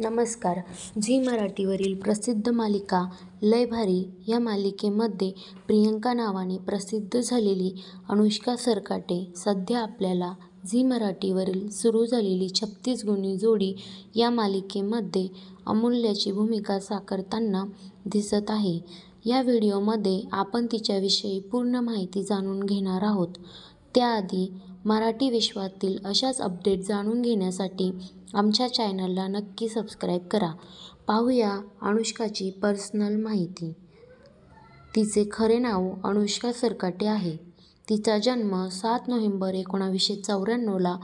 नमस्कार झी मराठीवरील प्रसिद्ध मालिका लय भारी या मालिकेमध्ये प्रियंका नावाने प्रसिद्ध झालेली अनुष्का सरकाटे सध्या आपल्याला झी मराठीवरील सुरू झालेली छत्तीस गुणी जोडी या मालिकेमध्ये अमूल्याची भूमिका साकारताना दिसत आहे या व्हिडिओमध्ये आपण तिच्याविषयी पूर्ण माहिती जाणून घेणार आहोत त्याआधी मराठी विश्वातील अशाच अपडेट जाणून घेण्यासाठी आमच्या चॅनलला नक्की सबस्क्राईब करा पाहूया अनुष्काची पर्सनल माहिती तिचे खरे नाव अनुष्का सरकाटे आहे तिचा जन्म सात नोव्हेंबर एकोणावीसशे चौऱ्याण्णवला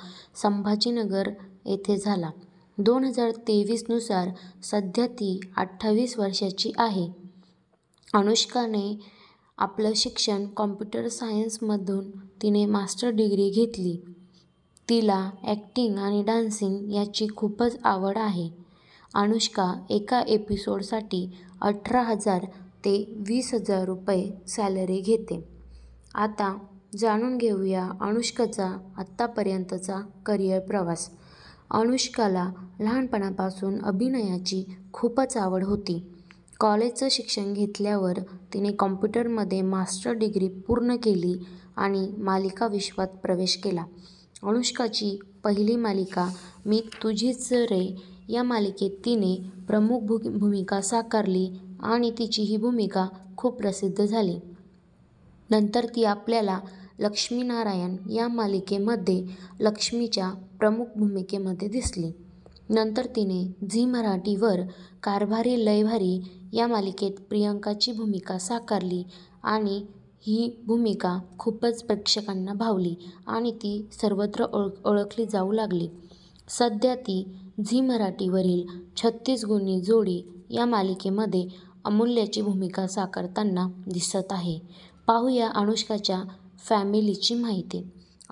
संभाजीनगर येथे झाला दोन हजार तेवीसनुसार सध्या ती अठ्ठावीस वर्षाची आहे अनुष्काने आपलं शिक्षण कॉम्प्युटर सायन्समधून तिने मास्टर डिग्री घेतली. तिला ॲक्टिंग आणि डान्सिंग याची खूपच आवड आहे. अनुष्का एका एपिसोडसाठी अठरा हजार ते वीस हजार रुपये सॅलरी घेते. आता जाणून घेऊया अनुष्काचा आत्तापर्यंतचा करिअर प्रवास. अनुष्काला लहानपणापासून अभिनयाची खूपच आवड होती. कॉलेजचं शिक्षण घेतल्यावर तिने कॉम्प्युटरमध्ये मास्टर डिग्री पूर्ण केली आणि मालिका विश्वात प्रवेश केला. अनुष्काची पहिली मालिका 'मी तुझीच रे' या मालिकेत तिने प्रमुख भूमिका साकारली आणि तिची ही भूमिका खूप प्रसिद्ध झाली. नंतर ती आपल्याला 'लक्ष्मीनारायण' या मालिकेमध्ये लक्ष्मीच्या प्रमुख भूमिकेमध्ये दिसली. नंतर तिने झी मराठीवर कारभारी लयभारी या मालिकेत प्रियंकाची भूमिका साकारली आणि ही भूमिका खूपच प्रेक्षकांना भावली आणि ती सर्वत्र ओळ ओळखली जाऊ लागली. सध्या ती झी मराठीवरील छत्तीस गुणी जोडी या मालिकेमध्ये अमूल्याची भूमिका साकारताना दिसत आहे. पाहूया अनुष्काच्या फॅमिलीची माहिती.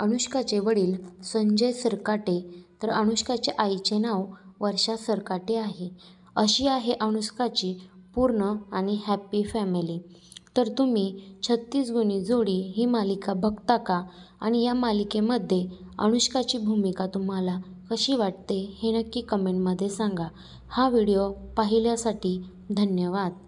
अनुष्काचे वडील संजय सरकाटे तर अनुष्काच्या आईचे नाव वर्षा सरकाटे आहे अशी आहे अनुष्काची पूर्ण आणि हॅप्पी फॅमिली तर तुम्ही छत्तीस गुणी जोडी ही मालिका बघता का आणि या मालिकेमध्ये अनुष्काची भूमिका तुम्हाला कशी वाटते हे नक्की कमेंटमध्ये सांगा हा व्हिडिओ पाहिल्यासाठी धन्यवाद